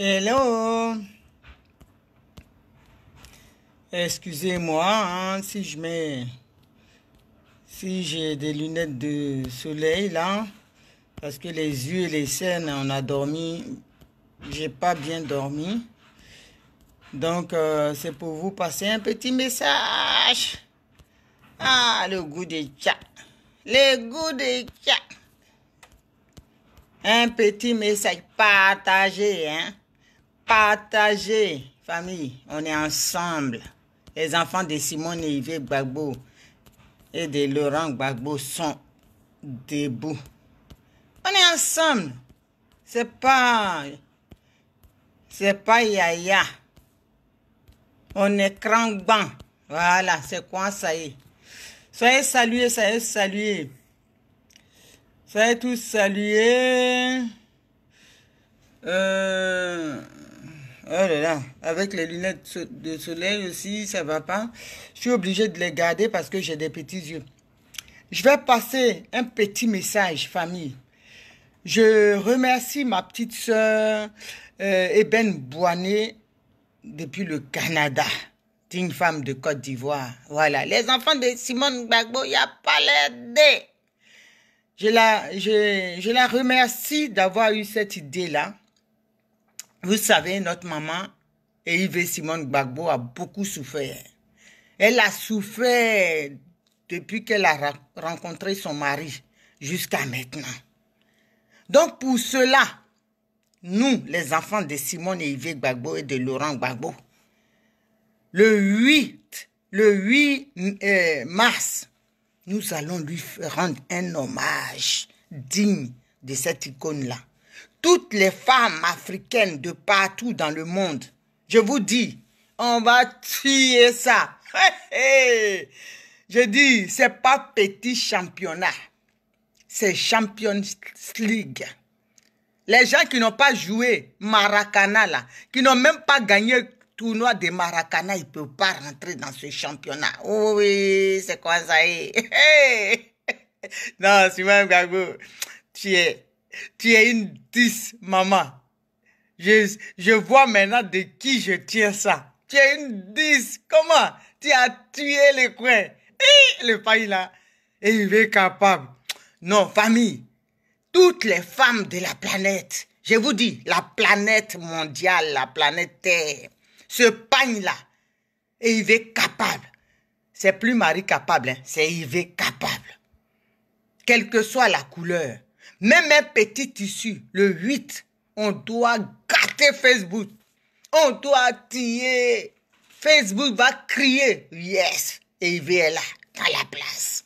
Hello Excusez-moi hein, si je mets... Si j'ai des lunettes de soleil là, parce que les yeux et les scènes, on a dormi, j'ai pas bien dormi. Donc euh, c'est pour vous passer un petit message. Ah, le goût des chats. Le goût des chats. Un petit message partagé, hein. Partagez, famille. On est ensemble. Les enfants de Simone et Yves et de Laurent bagbo sont debout. On est ensemble. C'est pas. C'est pas Yaya. On est cranban. Voilà, c'est quoi ça y est. Soyez salués, soyez salués. Soyez tous salués. Euh, Oh là là, avec les lunettes de soleil aussi, ça va pas. Je suis obligée de les garder parce que j'ai des petits yeux. Je vais passer un petit message, famille. Je remercie ma petite soeur, euh, Eben Boané, depuis le Canada. Une femme de Côte d'Ivoire. Voilà. Les enfants de Simone Gbagbo, il n'y a pas l'aide. Je je la remercie d'avoir eu cette idée-là vous savez, notre maman, Yves Simone Gbagbo, a beaucoup souffert. Elle a souffert depuis qu'elle a rencontré son mari jusqu'à maintenant. Donc pour cela, nous, les enfants de Simone et Yves Gbagbo et de Laurent Gbagbo, le 8, le euh, mars, nous allons lui rendre un hommage digne de cette icône-là toutes les femmes africaines de partout dans le monde. Je vous dis, on va tuer ça. Je dis, c'est pas petit championnat. C'est Champions League. Les gens qui n'ont pas joué Maracana, là, qui n'ont même pas gagné le tournoi de Maracana, ils ne peuvent pas rentrer dans ce championnat. Oh oui, c'est quoi ça? Eh? non, c'est Gago, tu es. Tu es une 10, maman. Je, je vois maintenant de qui je tiens ça. Tu es une 10. Comment Tu as tué le coin Et le paille là, et il est capable. Non, famille, toutes les femmes de la planète, je vous dis, la planète mondiale, la planète Terre, ce pagne-là, et il est capable. C'est plus Marie capable, hein, c'est est capable. Quelle que soit la couleur, même un petit tissu, le 8, on doit gâter Facebook. On doit tirer. Facebook va crier Yes, et est là, dans la place.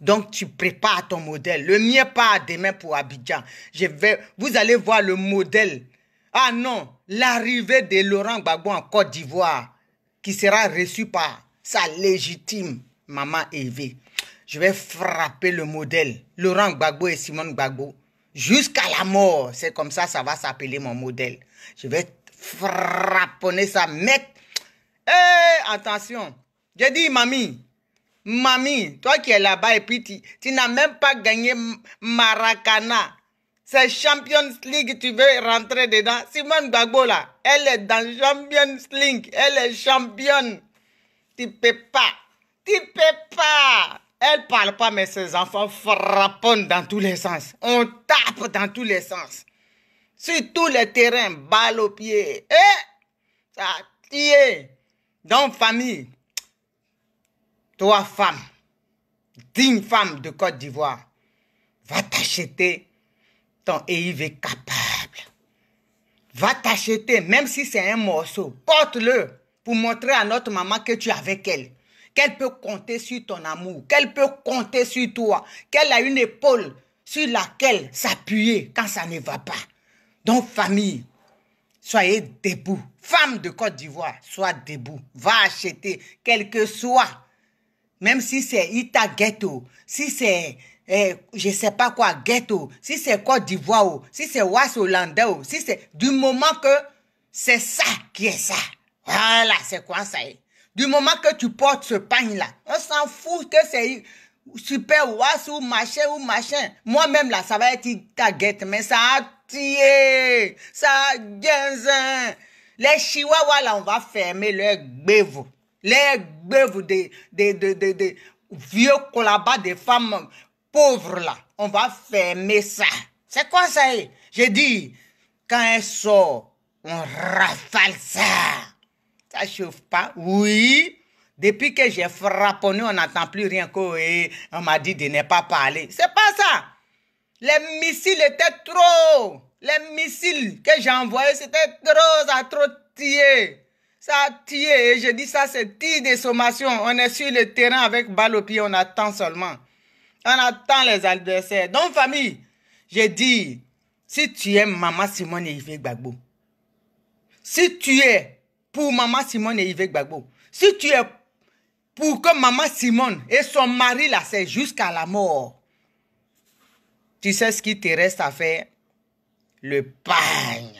Donc tu prépares ton modèle. Le mien part demain pour Abidjan. Je vais, vous allez voir le modèle. Ah non, l'arrivée de Laurent Gbagbo en Côte d'Ivoire, qui sera reçu par sa légitime maman Evie je vais frapper le modèle, Laurent Gbagbo et Simone Gbagbo. Jusqu'à la mort, c'est comme ça, ça va s'appeler mon modèle. Je vais frapper ça, mec. Eh, attention. J'ai dit, mamie, mamie, toi qui es là-bas et puis tu, n'as même pas gagné Maracana. C'est Champions League, tu veux rentrer dedans. Simone Gbagbo, là, elle est dans Champions League. Elle est championne. Tu peux pas. Tu peux pas. Elle parle pas, mais ses enfants frappent dans tous les sens. On tape dans tous les sens. Sur tous les terrains, balle aux pieds. et eh! ça tire. Donc, famille, toi, femme, digne femme de Côte d'Ivoire, va t'acheter ton EIV capable. Va t'acheter, même si c'est un morceau, porte-le pour montrer à notre maman que tu es avec elle qu'elle peut compter sur ton amour, qu'elle peut compter sur toi, qu'elle a une épaule sur laquelle s'appuyer quand ça ne va pas. Donc famille, soyez debout. Femme de Côte d'Ivoire, soyez debout. Va acheter, quel que soit. Même si c'est Ita Ghetto, si c'est je eh, je sais pas quoi, Ghetto, si c'est Côte d'Ivoire, si c'est Ouas hollande si c'est du moment que c'est ça qui est ça. Voilà, c'est quoi ça du moment que tu portes ce pain-là, on s'en fout que c'est super was ou machin ou machin. Moi-même, là, ça va être une mais ça a tué. Ça a Les chihuahuas, là, on va fermer leurs bévous. Les bévous des, des, des, des, vieux collabas des femmes pauvres, là. On va fermer ça. C'est quoi ça? J'ai dit, quand elle sort, on rafale ça ça chauffe pas. Oui, depuis que j'ai frapponné, on n'entend plus rien eh, on m'a dit de ne pas parler. C'est pas ça. Les missiles étaient trop. Les missiles que j'ai envoyés, c'était trop, ça a trop tiré. Ça a tiré. Et je dis ça, c'est tir de sommation. On est sur le terrain avec balle au pied, on attend seulement. On attend les adversaires. Donc, famille, je dis, si tu es maman Simone Yves Gbagbo, si tu es pour Maman Simone et Yves Gbagbo, si tu es pour que Maman Simone et son mari, la c'est jusqu'à la mort, tu sais ce qu'il te reste à faire Le pagne.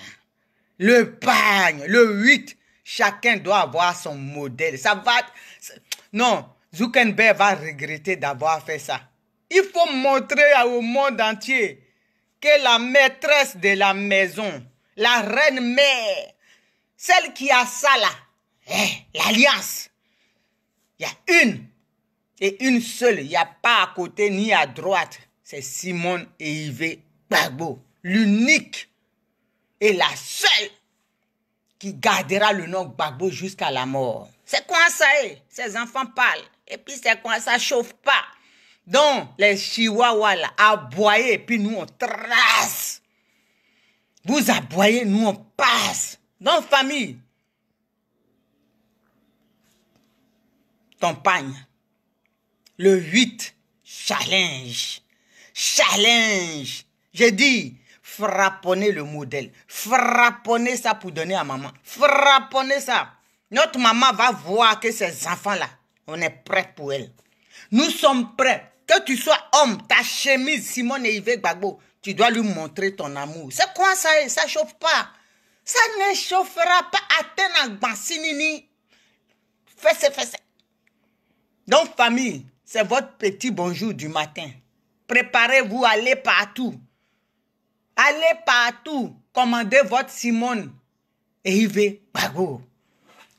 Le pagne. Le 8. Chacun doit avoir son modèle. Ça va. Non, Zoukenbe va regretter d'avoir fait ça. Il faut montrer au monde entier que la maîtresse de la maison, la reine mère, celle qui a ça là, eh, l'alliance, il y a une et une seule. Il n'y a pas à côté ni à droite. C'est Simone et Yves Bagbo l'unique et la seule qui gardera le nom Bagbo jusqu'à la mort. C'est quoi ça eh? Ces enfants parlent. Et puis c'est quoi ça chauffe pas. Donc les chihuahuas là, et puis nous on trace. Vous aboyez, nous on passe dans famille, ton Le 8, challenge. Challenge. J'ai dit, frapponnez le modèle. Frapponnez ça pour donner à maman. Frapponnez ça. Notre maman va voir que ces enfants-là, on est prêts pour elle. Nous sommes prêts. Que tu sois homme, ta chemise, Simone et Yves Gbagbo, tu dois lui montrer ton amour. C'est quoi ça? Ça chauffe pas ça ne chauffera pas Fais le fais le Donc, famille, c'est votre petit bonjour du matin. Préparez-vous, allez partout. Allez partout. Commandez votre Simone et Yves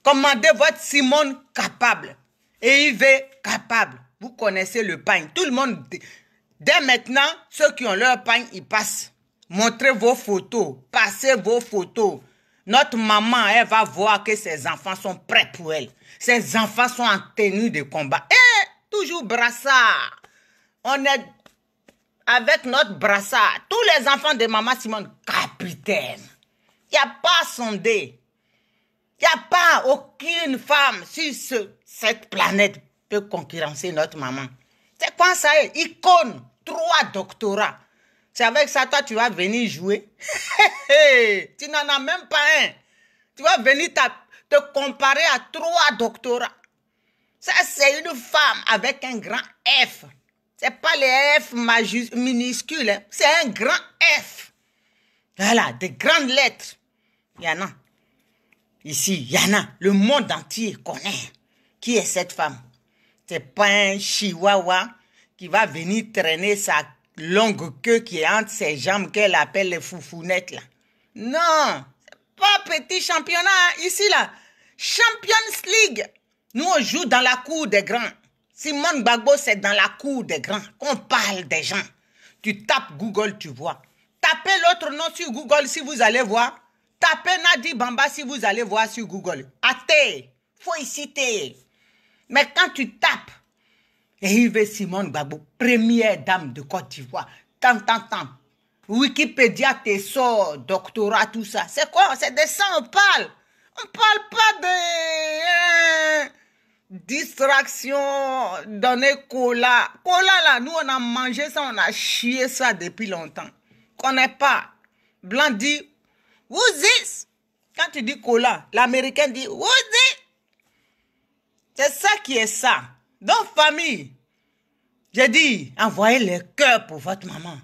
Commandez votre Simone capable. Et Yves capable. Vous connaissez le pain. Tout le monde, dès maintenant, ceux qui ont leur pain, ils passent. Montrez vos photos, passez vos photos. Notre maman, elle va voir que ses enfants sont prêts pour elle. Ses enfants sont en tenue de combat. Et eh, toujours brassard. On est avec notre brassard. Tous les enfants de maman Simone, capitaine. Il n'y a pas sondé. Il n'y a pas aucune femme sur cette planète peut concurrencer notre maman. C'est quoi ça Icône, trois doctorats. C'est avec ça, toi, tu vas venir jouer. tu n'en as même pas un. Tu vas venir te comparer à trois doctorats. Ça, c'est une femme avec un grand F. C'est pas les F minuscules, hein. c'est un grand F. Voilà, des grandes lettres. Il y en a. Ici, il y en a. Le monde entier connaît. Qui est cette femme? C'est pas un chihuahua qui va venir traîner sa longue queue qui est entre ses jambes qu'elle appelle les foufounettes là. Non, pas petit championnat hein, ici là. Champions League. Nous on joue dans la cour des grands. Simone Bagbo, c'est dans la cour des grands On parle des gens. Tu tapes Google, tu vois. Tapez l'autre nom sur Google si vous allez voir. Tapez Nadi Bamba si vous allez voir sur Google. Athée, faut y citer. Mais quand tu tapes et Yves Simone Gbagbo, première dame de Côte d'Ivoire. Tant, tant, tant. Wikipédia t'es sorts, doctorat, tout ça. C'est quoi C'est de ça on parle. On parle pas de hein, distraction, donner cola. Cola là, nous on a mangé ça, on a chié ça depuis longtemps. Connais pas. Blanc dit, Quand tu dis cola, l'américain dit, C'est ça qui est ça. Donc famille, j'ai dit, envoyez le cœurs pour votre maman.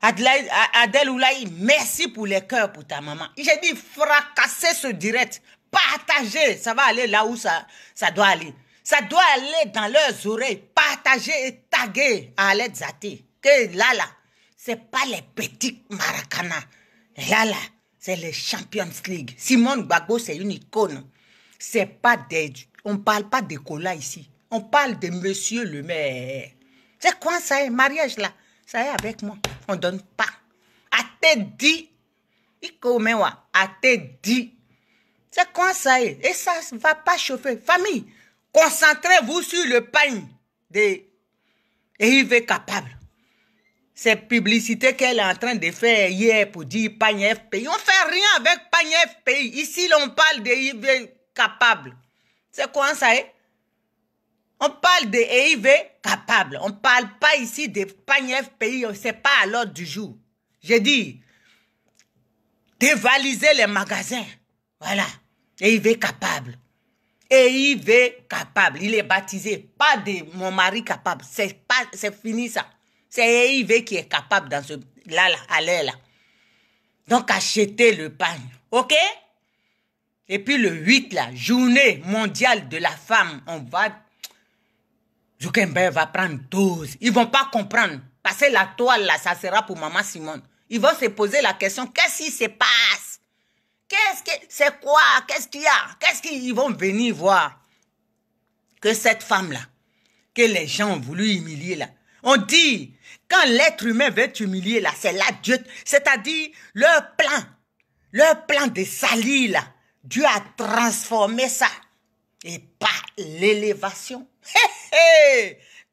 Adèle Oulaï, merci pour les cœurs pour ta maman. J'ai dit, fracassez ce direct. Partagez. Ça va aller là où ça, ça doit aller. Ça doit aller dans leurs oreilles. Partagez et taguer à l'aide Zati. Que là, là, c'est pas les petits maracana. Là, là, c'est les Champions League. Simone Gbagbo, c'est une icône. C'est pas des... On parle pas de cola ici on parle de monsieur le maire. C'est quoi ça, mariage là Ça est avec moi. On donne pas. A te dit. Ikomewa, a te dit. C'est quoi ça Et ça ne va pas chauffer. Famille, concentrez-vous sur le pain de Yves Capable. Cette publicité qu'elle est en train de faire hier pour dire Pagne FPI. On fait rien avec Pagne FPI. Ici, on parle de Yves Capable. C'est quoi ça est on parle de EIV capable. On ne parle pas ici de panier pays. Ce n'est pas à l'ordre du jour. J'ai dit, dévaliser les magasins. Voilà. EIV capable. EIV capable. Il est baptisé. Pas de mon mari capable. C'est pas, c'est fini ça. C'est EIV qui est capable dans ce, là, là, à l'air là. Donc, achetez le pain. OK? Et puis le 8, la journée mondiale de la femme, on va Zuckerberg va prendre 12. Ils vont pas comprendre. Parce que la toile, là, ça sera pour Maman Simone. Ils vont se poser la question, qu'est-ce qui se passe Qu'est-ce que, c'est quoi Qu'est-ce qu'il y a Qu'est-ce qu'ils vont venir voir Que cette femme-là, que les gens ont voulu humilier là. On dit, quand l'être humain veut humilier là, c'est là Dieu, c'est-à-dire leur plan, leur plan de salir là. Dieu a transformé ça. Et pas l'élévation.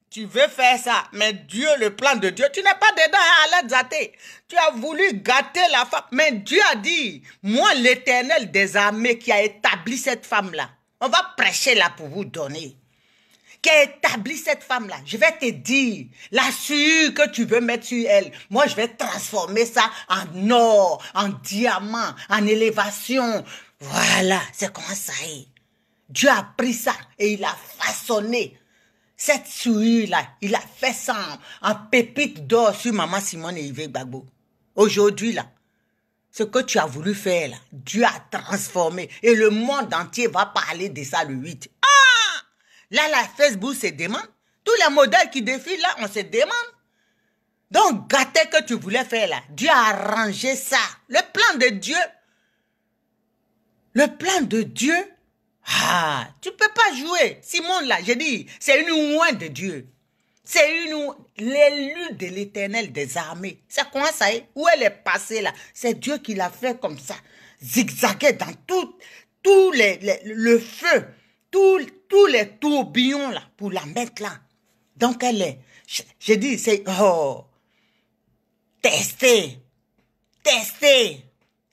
Tu veux faire ça, mais Dieu, le plan de Dieu, tu n'es pas dedans hein, à la Tu as voulu gâter la femme, mais Dieu a dit, moi l'éternel des armées qui a établi cette femme-là, on va prêcher là pour vous donner qui a établi cette femme-là. Je vais te dire, la sueur que tu veux mettre sur elle, moi je vais transformer ça en or, en diamant, en élévation. Voilà, c'est comme ça. Hein. Dieu a pris ça et il a façonné cette souris-là. Il a fait ça en, pépite d'or sur Maman Simone et Yves Bagbo. Aujourd'hui, là, ce que tu as voulu faire, là, Dieu a transformé. Et le monde entier va parler de ça le 8. Ah Là, la Facebook se demande. Tous les modèles qui défilent, là, on se demande. Donc, gâter que tu voulais faire, là, Dieu a arrangé ça. Le plan de Dieu. Le plan de Dieu ah, tu peux pas jouer. Simone, là, j'ai dit, c'est une moins de Dieu. C'est une l'élu de l'éternel des armées. C'est quoi ça hein? Où elle est passée là? C'est Dieu qui l'a fait comme ça. Zigzaguer dans tout, les, le feu, tous les tourbillons là, pour la mettre là. Donc elle est, j'ai dit, c'est, oh, tester, tester,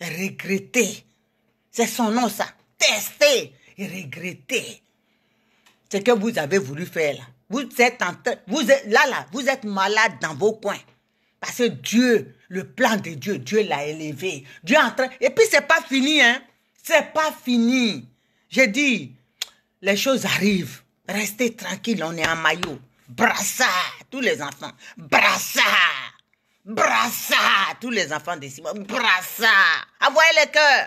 regretter. C'est son nom ça. Tester, regretter regrettez ce que vous avez voulu faire là. Vous êtes, en vous êtes là, là, vous êtes malade dans vos coins. Parce que Dieu, le plan de Dieu, Dieu l'a élevé. Dieu en train. Et puis, c'est pas fini, hein. C'est pas fini. J'ai dit, les choses arrivent. Restez tranquille, on est en maillot. Brassa, tous les enfants. Brassa. Brassa, tous les enfants de Simon. Brassa. Envoyez le cœur.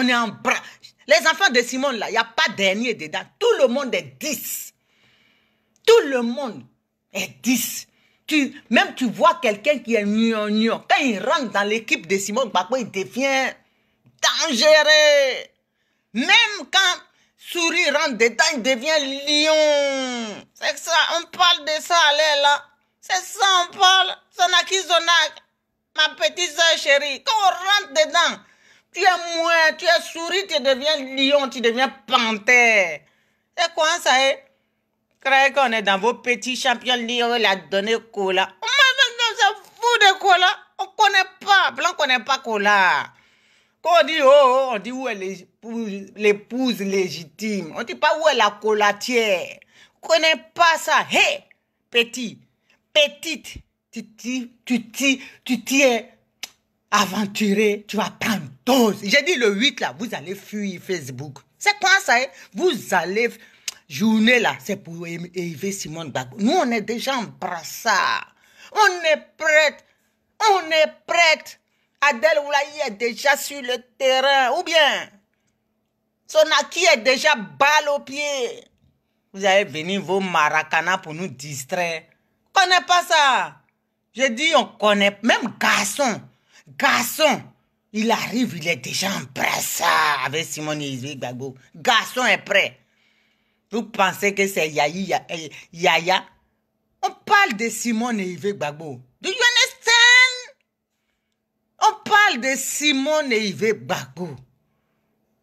On est en bras. Les enfants de Simone, là, il n'y a pas dernier dedans. Tout le monde est 10. Tout le monde est 10. Tu, même tu vois quelqu'un qui est gnon, Quand il rentre dans l'équipe de Simone quoi il devient dangereux. Même quand Souris rentre dedans, il devient lion. C'est ça, on parle de ça, là. C'est ça, on parle. ma petite soeur chérie. Quand on rentre dedans, tu es moins, tu es souris, tu deviens lion, tu deviens panthère. C'est quoi ça est Croyez qu'on est dans vos petits champions lion, la a donné cola. On m'a fou de cola. On connaît pas, blanc connaît pas cola. Quand on dit oh, oh on dit où est l'épouse légitime. On dit pas où est la colatière. On ne connaît pas ça. Hé, hey, petit, petite, tu t'y, tu tu t'y aventurer, tu vas prendre dose. J'ai dit le 8 là, vous allez fuir Facebook. C'est quoi ça? Hein? Vous allez journée là, c'est pour élever Simone bagou Nous on est déjà en brassard. On est prête. On est prête. Adèle Oulaï est déjà sur le terrain. Ou bien, Sonaki est déjà balle au pied. Vous allez venir vos Maracana pour nous distraire. On connaît pas ça. J'ai dit, on connaît. Même garçon, Garçon, il arrive, il est déjà en presse avec Simone Yves Bagbo. Garçon est prêt. Vous pensez que c'est Yaya On parle de Simone Yves Bagbo. Do you understand? On parle de Simone Yves Bagbo.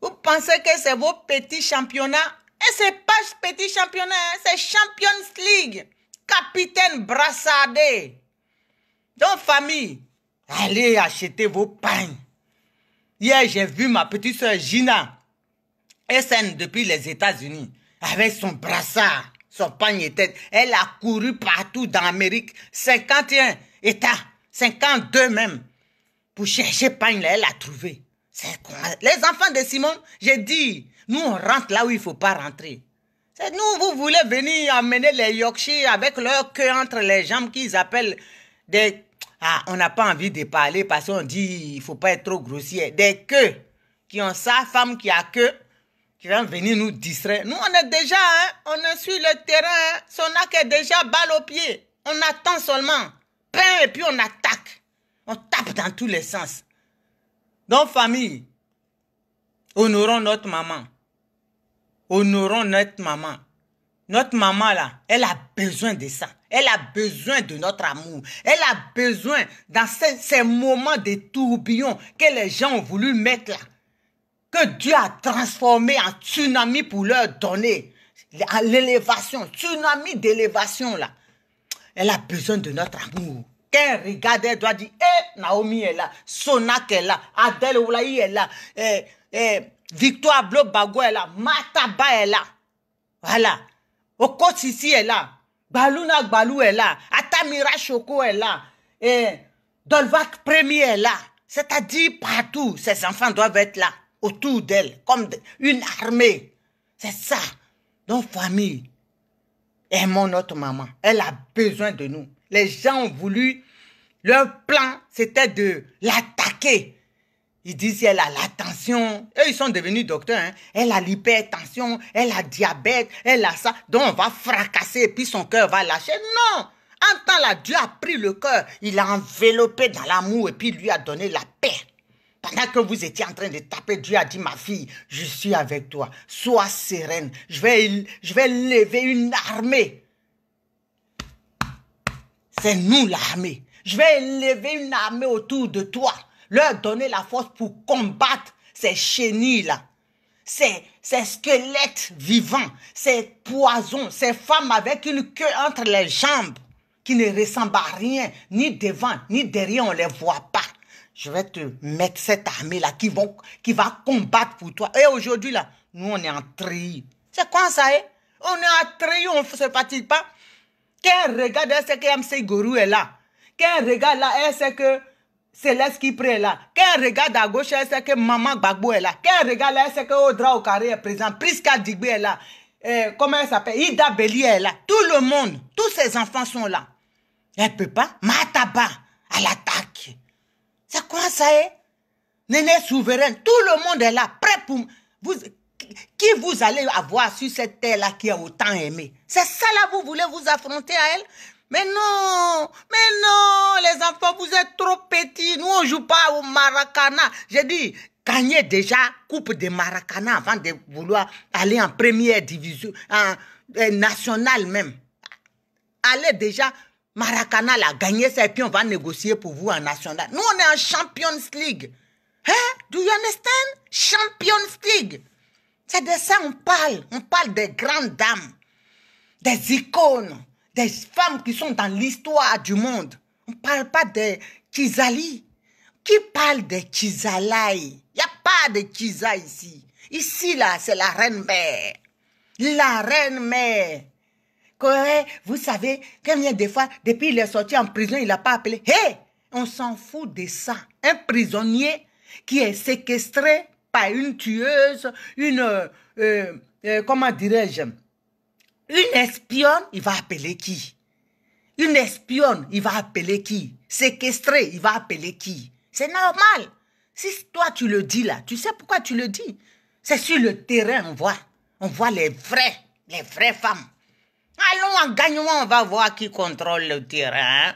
Vous pensez que c'est vos petits championnats Et eh, c'est pas petit championnat, hein, c'est Champions League. Capitaine brassardé. Donc famille, Allez acheter vos pains. Hier, j'ai vu ma petite soeur Gina, SN depuis les États-Unis, avec son brassard, son panier tête. Elle a couru partout dans l'Amérique, 51 États, 52 même, pour chercher pain. elle a trouvé. Les enfants de Simon, j'ai dit, nous on rentre là où il faut pas rentrer. nous, vous voulez venir amener les Yorkshire avec leur queue entre les jambes qu'ils appellent des ah, on n'a pas envie de parler parce qu'on dit il faut pas être trop grossier. Des queues qui ont ça, femme qui a queue, qui vont venir nous distraire. Nous, on est déjà, hein, on est sur le terrain. Hein. son acte est déjà balle au pied. On attend seulement. Pain et puis on attaque. On tape dans tous les sens. Donc, famille, honorons notre maman. Honorons notre maman. Notre maman, là, elle a besoin de ça. Elle a besoin de notre amour. Elle a besoin, dans ces, moments de tourbillon que les gens ont voulu mettre là, que Dieu a transformé en tsunami pour leur donner l'élévation, tsunami d'élévation là. Elle a besoin de notre amour. Qu'elle regarde, elle doit dire, eh, Naomi est là, Sonak est là, Adèle Oulaï est là, eh, eh, Victoire Blobago est là, Mataba est là. Voilà. ici est là. Baluna Balou est là. Atamira Choko est là. Et Dolvac Premier est là. C'est-à-dire partout, Ses enfants doivent être là, autour d'elle, comme une armée. C'est ça. Donc famille, aimons notre maman. Elle a besoin de nous. Les gens ont voulu, leur plan, c'était de l'attaquer. Ils disent elle a la tension. Et ils sont devenus docteurs. Hein. Elle a l'hypertension, elle a diabète, elle a ça. Donc on va fracasser et puis son cœur va lâcher. Non En temps là, Dieu a pris le cœur. Il l'a enveloppé dans l'amour et puis lui a donné la paix. Pendant que vous étiez en train de taper, Dieu a dit, ma fille, je suis avec toi. Sois sereine. Je vais, je vais lever une armée. C'est nous l'armée. Je vais lever une armée autour de toi leur donner la force pour combattre ces chenilles-là, ces, squelettes vivants, ces poisons, ces femmes avec une queue entre les jambes qui ne ressemblent à rien, ni devant, ni derrière, on ne les voit pas. Je vais te mettre cette armée-là qui, qui va combattre pour toi. Et aujourd'hui, là, nous, on est en tri. C'est quoi ça, hein On est en tri, on ne se pas. Quel regard est-ce que M. Gourou est là? Quel regard là est-ce que Céleste qui prie là. Quand regarde à gauche, elle sait que Maman Gbagbo est là. Quand regarde regarde, elle sait que Odra Okare est présent. Priska Digby est là. Eh, comment elle s'appelle Ida Belli est là. Tout le monde, tous ses enfants sont là. Elle ne peut pas. Mataba, à l'attaque. C'est quoi ça, est eh? Néné souveraine, tout le monde est là, prêt pour... Vous, qui vous allez avoir sur cette terre-là qui a autant aimé? C'est ça là, vous voulez vous affronter à elle mais non, mais non, les enfants, vous êtes trop petits. Nous, on joue pas au maracana. J'ai dit, gagnez déjà Coupe de maracana avant de vouloir aller en première division, en, National euh, nationale même. Allez déjà Maracana l'a gagné ça et puis on va négocier pour vous en national. Nous, on est en Champions League. Hein? Do you understand? Champions League. C'est de ça on parle. On parle des grandes dames, des icônes, des femmes qui sont dans l'histoire du monde. On ne parle pas de Kizali. Qui parle de Kizalai Il n'y a pas de Kiza ici. Ici, là, c'est la reine-mère. La reine-mère. Vous savez, combien de fois, depuis qu'il est sorti en prison, il n'a pas appelé. Hé, on s'en fout de ça. Un prisonnier qui est séquestré par une tueuse, une, euh, euh, comment dirais-je, une espionne, il va appeler qui Une espionne, il va appeler qui Séquestré, il va appeler qui C'est normal. Si toi tu le dis là, tu sais pourquoi tu le dis C'est sur le terrain, on voit. On voit les vrais, les vraies femmes. Allons en gagnant, on va voir qui contrôle le terrain. Hein?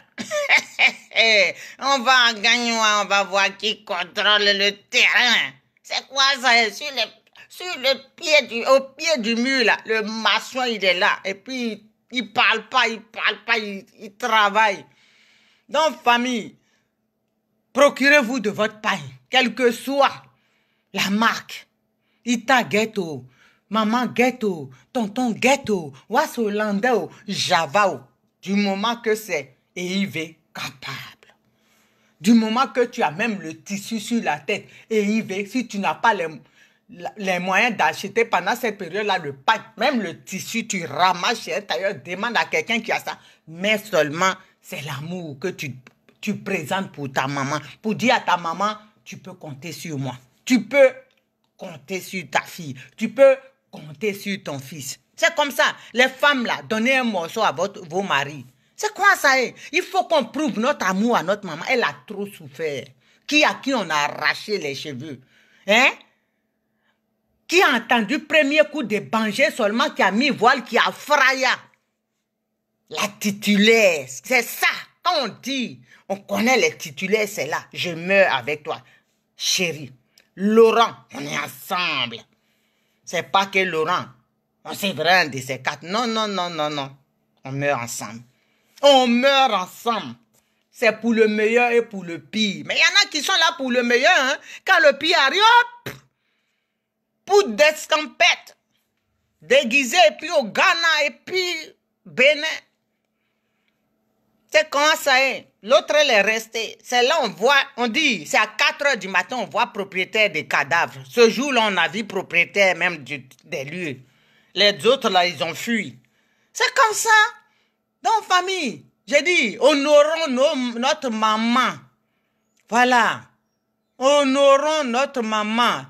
on va en gagnant, on va voir qui contrôle le terrain. C'est quoi ça sur les sur le pied du, au pied du mur, le maçon, il est là. Et puis, il, ne parle pas, il parle pas, il, travaille. Donc, famille, procurez-vous de votre pain quelle que soit la marque. Ita ghetto, maman ghetto, tonton ghetto, was hollandais, java, du moment que c'est et EIV capable. Du moment que tu as même le tissu sur la tête, et EIV, si tu n'as pas les, les moyens d'acheter pendant cette période-là le pack, même le tissu, tu ramasses chez tailleur, demande à quelqu'un qui a ça. Mais seulement, c'est l'amour que tu, présentes pour ta maman, pour dire à ta maman, tu peux compter sur moi, tu peux compter sur ta fille, tu peux compter sur ton fils. C'est comme ça. Les femmes, là, donnez un morceau à votre, vos maris. C'est quoi ça eh? Il faut qu'on prouve notre amour à notre maman. Elle a trop souffert. Qui à qui on a arraché les cheveux? Hein? qui a entendu premier coup de banger seulement, qui a mis voile, qui a fraya. La titulaire, c'est ça. Quand on dit, on connaît les titulaires, c'est là. Je meurs avec toi, chérie. Laurent, on est ensemble. C'est pas que Laurent, on s'est un de ces quatre. Non, non, non, non, non. On meurt ensemble. On meurt ensemble. C'est pour le meilleur et pour le pire. Mais il y en a qui sont là pour le meilleur. Hein. Quand le pire arrive, hop, pour d'escampette, déguisé, et puis au Ghana, et puis Bénin. C'est comment ça L'autre, elle est restée. C'est là, on voit, on dit, c'est à 4 heures du matin, on voit propriétaire des cadavres. Ce jour-là, on a vu propriétaire même du, des lieux. Les autres, là, ils ont fui. C'est comme ça. Donc, famille, j'ai dit, honorons notre maman. Voilà. Honorons notre maman.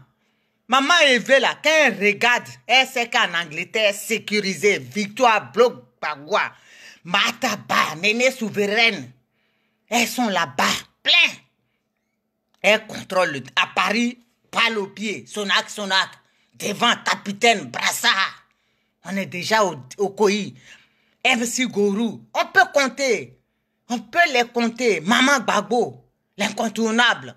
Maman Evela, là, quand elle regarde, elle sait qu'en Angleterre, sécurisée, victoire, bloc, bagua, mataba, néné souveraine, elles sont là-bas, plein. Elle contrôle à Paris, pas au pied, sonac, sonac, devant capitaine Brassard. On est déjà au, au MC on peut compter. On peut les compter. Maman Gbagbo, l'incontournable.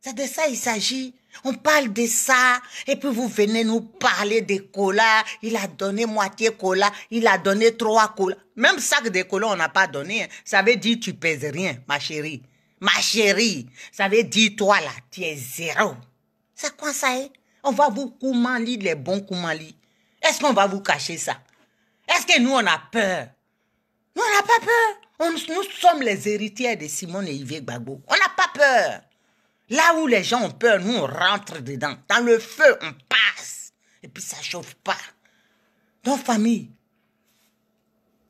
C'est de ça il s'agit. On parle de ça, et puis vous venez nous parler des colas. Il a donné moitié cola, il a donné trois colas. Même sac de colas, on n'a pas donné. Hein. Ça veut dire tu pèses rien, ma chérie. Ma chérie, ça veut dire toi là, tu es zéro. C'est quoi ça hein? On va vous commander les bons coumali. Est-ce qu'on va vous cacher ça Est-ce que nous, on a peur Nous, on n'a pas peur. nous sommes les héritiers de Simone et Yves Gbagbo. On n'a pas peur. Là où les gens ont peur, nous, on rentre dedans. Dans le feu, on passe. Et puis, ça chauffe pas. Ton famille,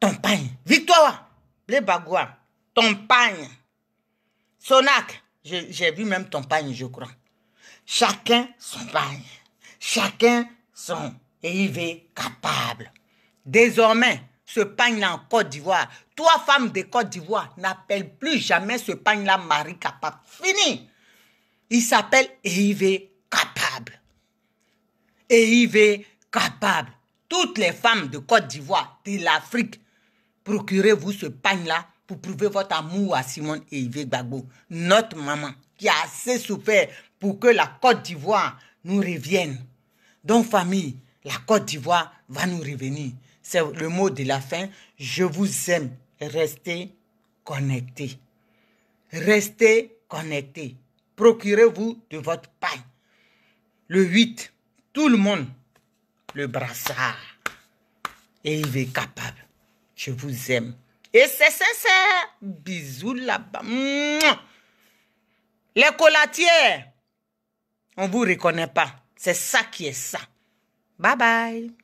ton pagne. Victoire, les bagouas, ton pagne. Sonac, j'ai vu même ton pagne, je crois. Chacun son pagne. Chacun son. Et il est capable. Désormais, ce pagne-là en Côte d'Ivoire, Trois femmes de Côte d'Ivoire, n'appelle plus jamais ce pagne-là mari capable. Fini! il s'appelle Eivé Capable. Et Capable. Toutes les femmes de Côte d'Ivoire, de l'Afrique, procurez-vous ce pagne-là pour prouver votre amour à Simone et Yves Gbagbo, notre maman, qui a assez souffert pour que la Côte d'Ivoire nous revienne. Donc, famille, la Côte d'Ivoire va nous revenir. C'est le mot de la fin. Je vous aime. Restez connectés. Restez connectés procurez-vous de votre paille. Le 8, tout le monde, le brassard. Et il est capable. Je vous aime. Et c'est sincère. Bisous là-bas. Les colatières, on ne vous reconnaît pas. C'est ça qui est ça. Bye bye.